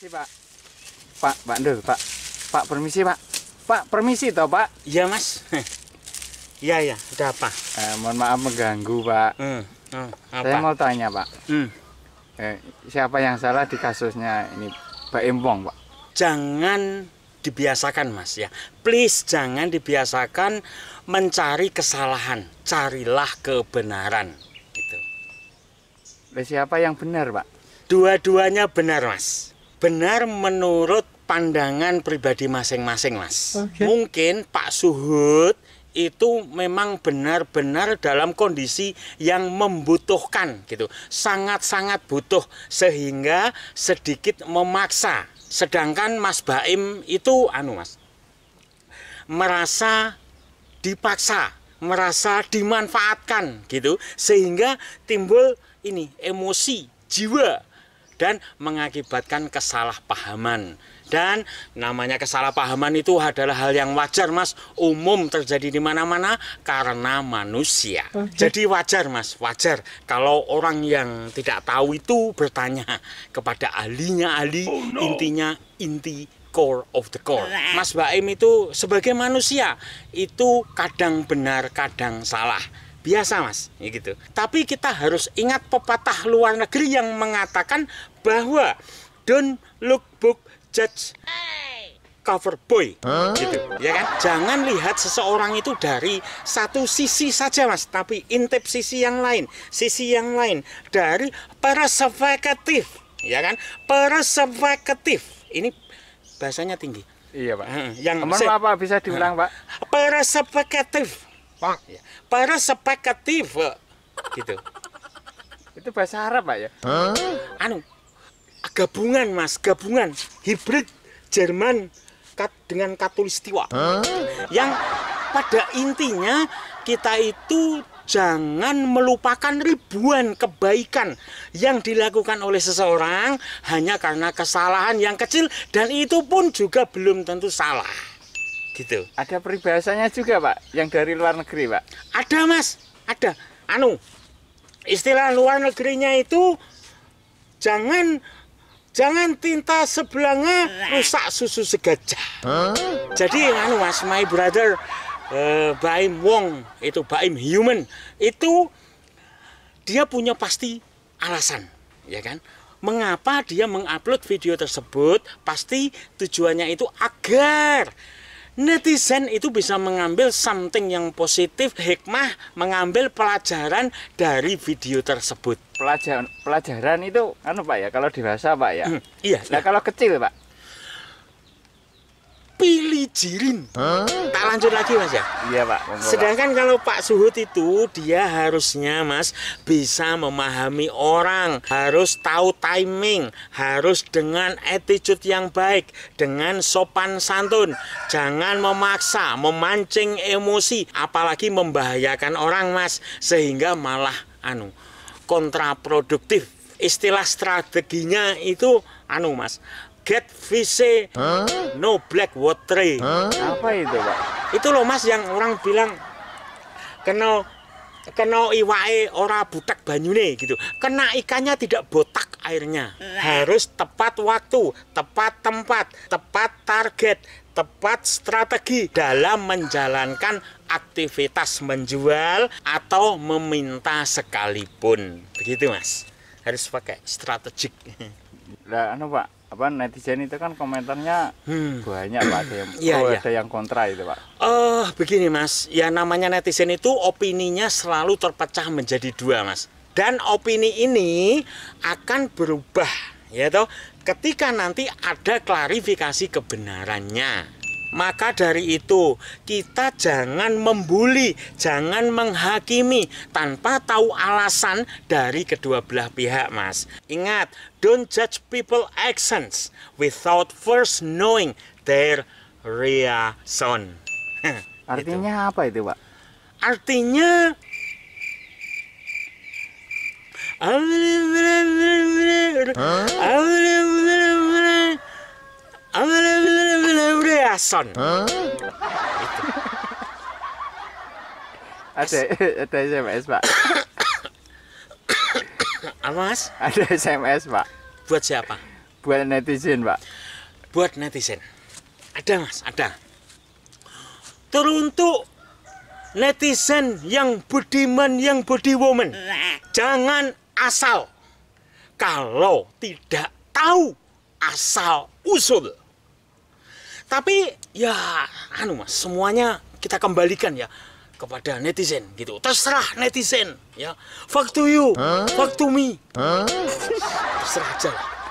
Permisi Pak. Pak, Pak Ndul, Pak. Pak permisi Pak. Pak permisi toh Pak. Iya Mas. Iya iya ada apa? Eh, mohon maaf mengganggu Pak. Hmm. Hmm, apa? Saya mau tanya Pak. Hmm. Eh, siapa yang salah di kasusnya ini Pak Empong Pak? Jangan dibiasakan Mas ya. Please jangan dibiasakan mencari kesalahan. Carilah kebenaran. Itu. Siapa yang benar Pak? Dua-duanya benar Mas benar menurut pandangan pribadi masing-masing mas okay. mungkin Pak Suhud itu memang benar-benar dalam kondisi yang membutuhkan gitu sangat-sangat butuh sehingga sedikit memaksa sedangkan Mas Baim itu anu mas merasa dipaksa merasa dimanfaatkan gitu sehingga timbul ini emosi jiwa dan mengakibatkan kesalahpahaman. Dan namanya kesalahpahaman itu adalah hal yang wajar, Mas. Umum terjadi di mana-mana karena manusia. Okay. Jadi wajar, Mas, wajar kalau orang yang tidak tahu itu bertanya kepada ahlinya ahli, oh, no. intinya inti core of the core. Nah. Mas Baim itu sebagai manusia itu kadang benar, kadang salah biasa mas ya gitu tapi kita harus ingat pepatah luar negeri yang mengatakan bahwa don't look book judge cover boy gitu ya kan jangan lihat seseorang itu dari satu sisi saja mas tapi intip sisi yang lain sisi yang lain dari perspektif, ya kan perspektif, ini bahasanya tinggi iya pak hmm, yang apa bisa diulang pak perspektif Ya. Para sepakatif gitu. Itu bahasa Arab, Pak ya? Huh? Anu, gabungan, Mas, gabungan hibrid Jerman kat, dengan Katolistiwa. Huh? Yang pada intinya kita itu jangan melupakan ribuan kebaikan yang dilakukan oleh seseorang hanya karena kesalahan yang kecil dan itu pun juga belum tentu salah gitu ada peribahasanya juga pak yang dari luar negeri pak ada mas ada anu istilah luar negerinya itu jangan jangan tinta sebelanga rusak susu segajah huh? jadi anu mas my brother uh, Baim Wong itu Baim Human itu dia punya pasti alasan ya kan mengapa dia mengupload video tersebut pasti tujuannya itu agar netizen itu bisa mengambil something yang positif, hikmah, mengambil pelajaran dari video tersebut. Pelajaran pelajaran itu anu Pak ya, kalau dewasa Pak ya. Hmm, iya. Nah, iya. kalau kecil Pak Pilih Huh? Tak lanjut lagi mas ya? Iya pak. Mampu, Sedangkan pak. kalau Pak Suhut itu dia harusnya mas bisa memahami orang, harus tahu timing, harus dengan attitude yang baik, dengan sopan santun, jangan memaksa, memancing emosi, apalagi membahayakan orang mas, sehingga malah anu kontraproduktif. Istilah strateginya itu anu mas get VC huh? no black water huh? apa itu pak itu loh mas yang orang bilang kenal kena iwae ora butek banyune gitu kena ikannya tidak botak airnya harus tepat waktu tepat tempat tepat target tepat strategi dalam menjalankan aktivitas menjual atau meminta sekalipun begitu mas harus pakai strategik nah anu pak apa netizen itu kan komentarnya hmm. banyak pak ada yang ya, pro ya. ada yang kontra itu pak. oh uh, begini mas, ya namanya netizen itu opininya selalu terpecah menjadi dua mas. Dan opini ini akan berubah ya toh ketika nanti ada klarifikasi kebenarannya. Maka dari itu, kita jangan membuli, jangan menghakimi tanpa tahu alasan dari kedua belah pihak, Mas. Ingat, Don't judge people actions without first knowing their reason. Artinya itu. apa itu, Pak? Artinya reason. Ada ada SMS, Pak. Apa mas? Ada SMS pak. Buat siapa? Buat netizen pak. Buat netizen. Ada mas, ada. Teruntuk netizen yang budiman, yang woman, Jangan asal. Kalau tidak tahu asal usul. Tapi ya anu mas, semuanya kita kembalikan ya kepada netizen gitu terserah netizen ya fuck to you huh? fuck to me huh? terserah aja lah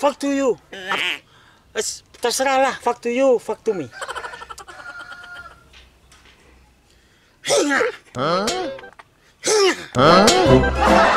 fuck to you terserah lah fuck to you fuck to me Huh? Huh?